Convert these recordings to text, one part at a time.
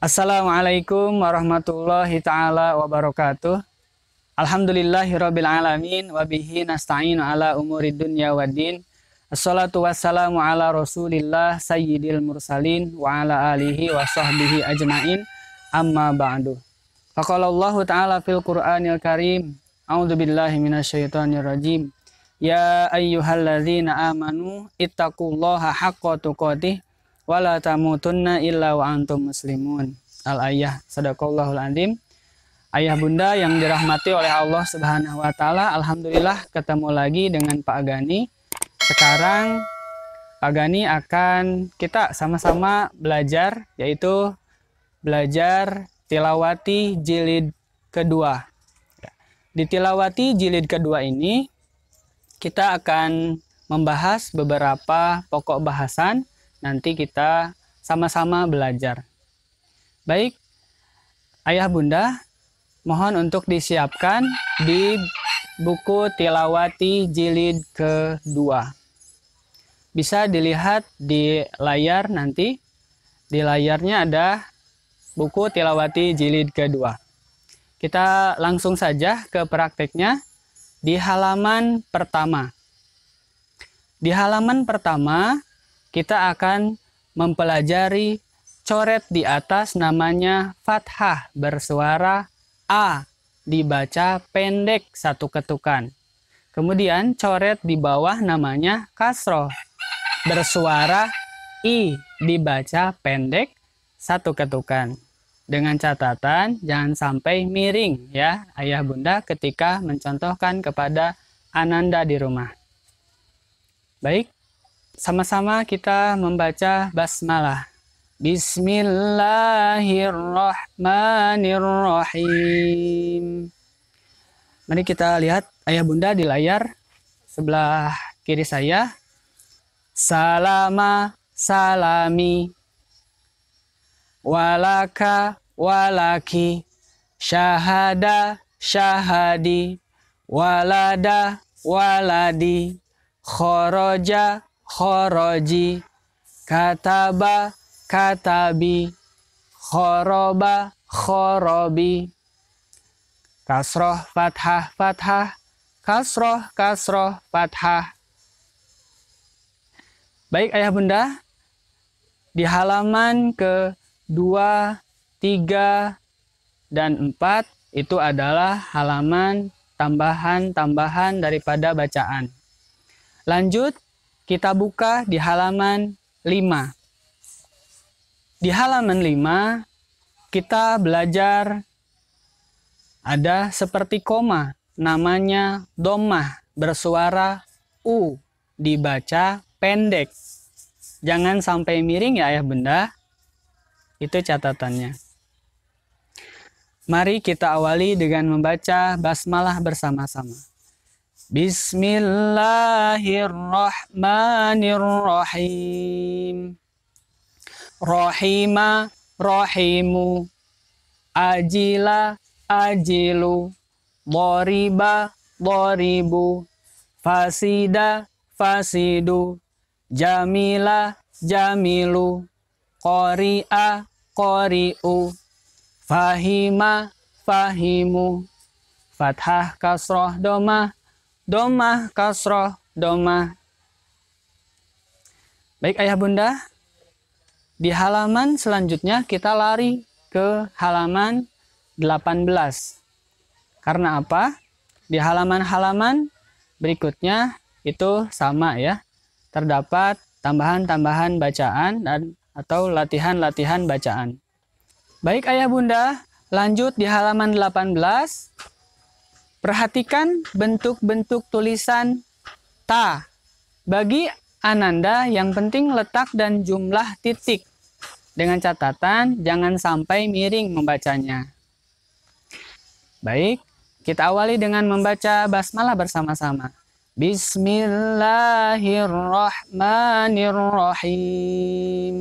Assalamualaikum warahmatullahi taala wabarakatuh. Alhamdulillahirabbil alamin wa bihi nasta'inu ala umuri dunya waddin. Assalatu wassalamu ala Rasulillah sayyidil mursalin wa ala alihi wa sahbihi ajmain. Amma ba'du. Faqala Allah taala fil Qur'anil Karim, A'udzu billahi minasyaitonir rajim. Ya ayyuhalladzina amanu ittaqullaha haqqa tuqatih wala tamutunna illa wa antum muslimun. Al ayah sadaqallahul azim. Ayah bunda yang dirahmati oleh Allah Subhanahu wa taala, alhamdulillah ketemu lagi dengan Pak Gani. Sekarang Pak Gani akan kita sama-sama belajar yaitu belajar tilawati jilid kedua. Di tilawati jilid kedua ini kita akan membahas beberapa pokok bahasan nanti kita sama-sama belajar. Baik, ayah bunda, mohon untuk disiapkan di buku Tilawati Jilid kedua. Bisa dilihat di layar nanti. Di layarnya ada buku Tilawati Jilid kedua. Kita langsung saja ke prakteknya di halaman pertama. Di halaman pertama, kita akan mempelajari coret di atas namanya fathah bersuara A dibaca pendek satu ketukan. Kemudian coret di bawah namanya kasro bersuara I dibaca pendek satu ketukan. Dengan catatan jangan sampai miring ya ayah bunda ketika mencontohkan kepada ananda di rumah. Baik, sama-sama kita membaca basmalah. Bismillahirrahmanirrahim. Mari kita lihat ayah bunda di layar sebelah kiri saya. Salama salami walaka walaki syahada syahadi walada waladi khoroja khoroji kataba katabi khoroba khorobi kasroh fathah fathah kasroh kasroh fathah baik ayah bunda di halaman ke 2 3 dan 4 itu adalah halaman tambahan-tambahan daripada bacaan lanjut kita buka di halaman 5. Di halaman 5 kita belajar ada seperti koma namanya domah bersuara u dibaca pendek. Jangan sampai miring ya ayah benda Itu catatannya. Mari kita awali dengan membaca basmalah bersama-sama. Bismillahirrahmanirrahim. Rahima rahimu. Ajila ajilu. Doriba doribu. Fasida fasidu. Jamila jamilu. Qoria qoriu. Fahima fahimu. Fathah kasroh domah Doma kasroh doma. baik ayah bunda di halaman selanjutnya kita lari ke halaman 18 karena apa di halaman-halaman berikutnya itu sama ya terdapat tambahan-tambahan bacaan dan atau latihan-latihan bacaan baik ayah bunda lanjut di halaman 18 Perhatikan bentuk-bentuk tulisan ta. Bagi Ananda yang penting letak dan jumlah titik. Dengan catatan jangan sampai miring membacanya. Baik, kita awali dengan membaca basmalah bersama-sama. Bismillahirrahmanirrahim.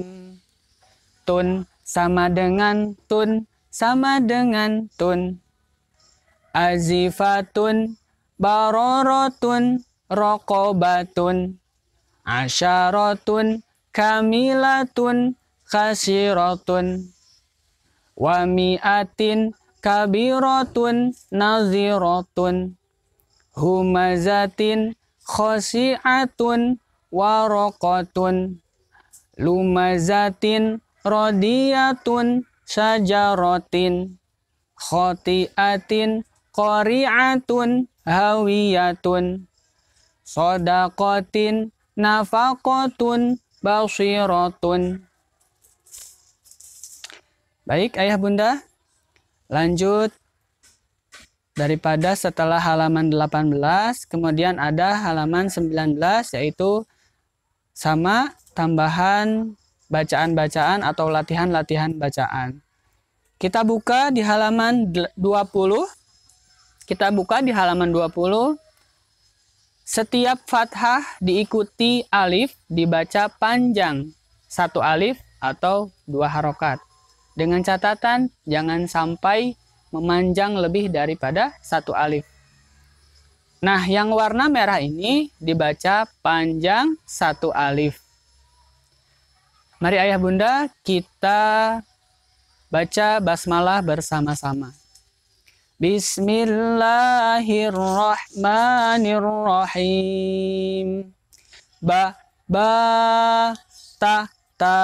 Tun sama dengan tun sama dengan tun azifatun barorotun rokobatun Asharotun kamilatun khasiratun Wamiatin Kabirotun Nazirotun humazatin khosiatun warokotun lumazatin Rodiatun sajarotin khotiatin Qari'atun hawiyatun Sodaqatin nafakotun basiratun Baik ayah bunda Lanjut Daripada setelah halaman 18 Kemudian ada halaman 19 Yaitu Sama tambahan bacaan-bacaan atau latihan-latihan bacaan. Kita buka di halaman 20 kita buka di halaman 20. Setiap fathah diikuti alif dibaca panjang. Satu alif atau dua harokat. Dengan catatan jangan sampai memanjang lebih daripada satu alif. Nah, yang warna merah ini dibaca panjang satu alif. Mari ayah bunda kita baca basmalah bersama-sama. Bismillahirrahmanirrahim. Ba ba ta ta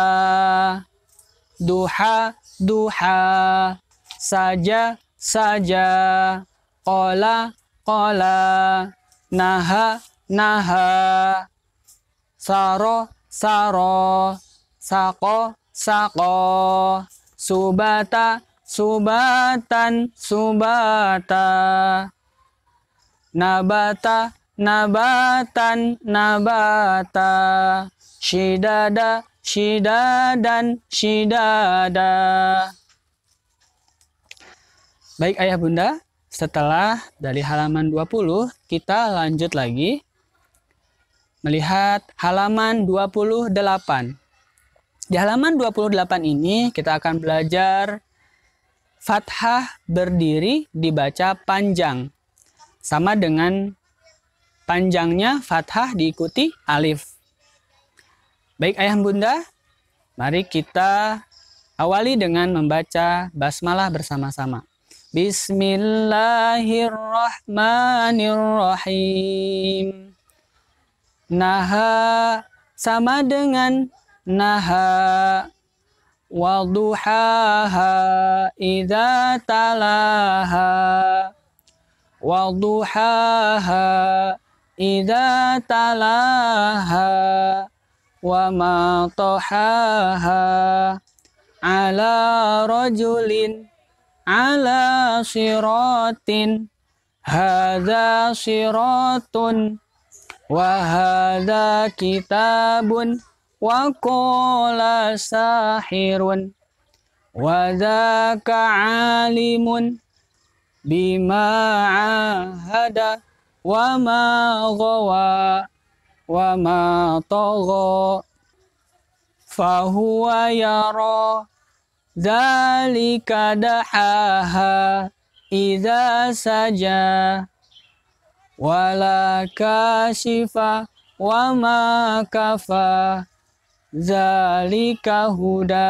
duha duha saja saja kola kola naha naha saro saro sako sako subata subatan subata nabata nabatan nabata shidada shidadan shidada Baik ayah bunda, setelah dari halaman 20 kita lanjut lagi melihat halaman 28. Di halaman 28 ini kita akan belajar Fathah berdiri dibaca panjang. Sama dengan panjangnya fathah diikuti alif. Baik ayah bunda, mari kita awali dengan membaca basmalah bersama-sama. Bismillahirrahmanirrahim. Naha sama dengan naha وضحاها إذا تلاها وضحاها إذا تلاها وما طحاها على رجل على صراط هذا صراط وهذا كتاب wa qala sahirun wa alimun bima hada wa ma gawa wa ma tagha fa huwa yara dzalika idza saja wala wa ma kafa zalika huda.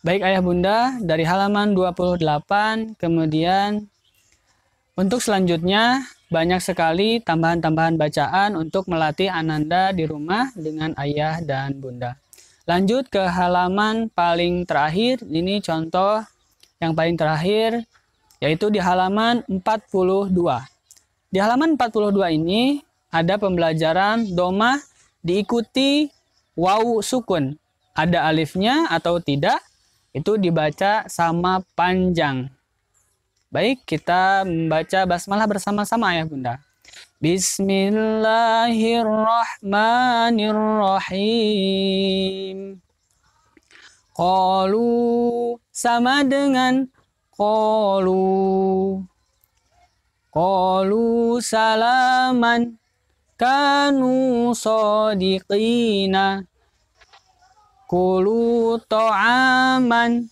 Baik ayah bunda, dari halaman 28 kemudian untuk selanjutnya banyak sekali tambahan-tambahan bacaan untuk melatih ananda di rumah dengan ayah dan bunda. Lanjut ke halaman paling terakhir, ini contoh yang paling terakhir yaitu di halaman 42. Di halaman 42 ini ada pembelajaran domah diikuti wau sukun. Ada alifnya atau tidak, itu dibaca sama panjang. Baik, kita membaca basmalah bersama-sama ya Bunda. Bismillahirrahmanirrahim. Kolu sama dengan kolu. Kolu salaman kanu sodiqina kulu ta'aman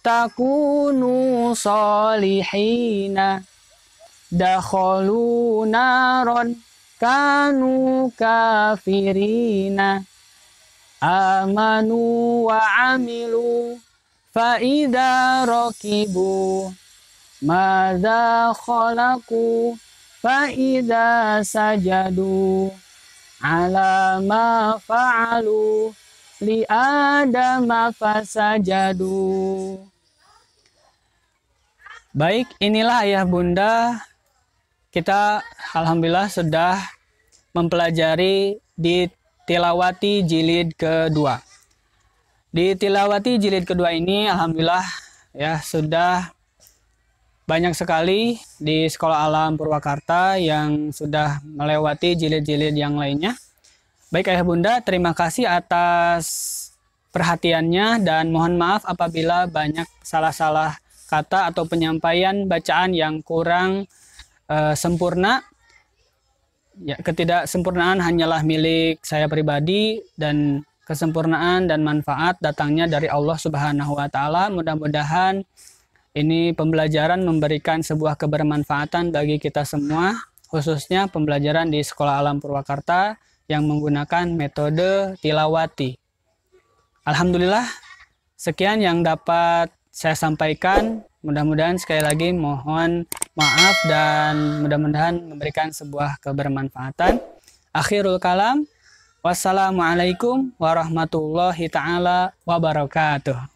takunu salihina dakhalu naron kanu kafirina amanu wa amilu faida rakibu madza khalaqu فإذا سجدوا على ما فعلوا لآدم فسجدوا Baik, inilah ayah bunda kita alhamdulillah sudah mempelajari di Tilawati jilid kedua. Di Tilawati jilid kedua ini alhamdulillah ya sudah banyak sekali di Sekolah Alam Purwakarta yang sudah melewati jilid-jilid yang lainnya. Baik Ayah Bunda, terima kasih atas perhatiannya dan mohon maaf apabila banyak salah-salah kata atau penyampaian bacaan yang kurang uh, sempurna. Ya, ketidaksempurnaan hanyalah milik saya pribadi dan kesempurnaan dan manfaat datangnya dari Allah Subhanahu wa taala. Mudah-mudahan ini pembelajaran memberikan sebuah kebermanfaatan bagi kita semua, khususnya pembelajaran di Sekolah Alam Purwakarta yang menggunakan metode tilawati. Alhamdulillah, sekian yang dapat saya sampaikan. Mudah-mudahan sekali lagi mohon maaf dan mudah-mudahan memberikan sebuah kebermanfaatan. Akhirul kalam, wassalamualaikum warahmatullahi taala wabarakatuh.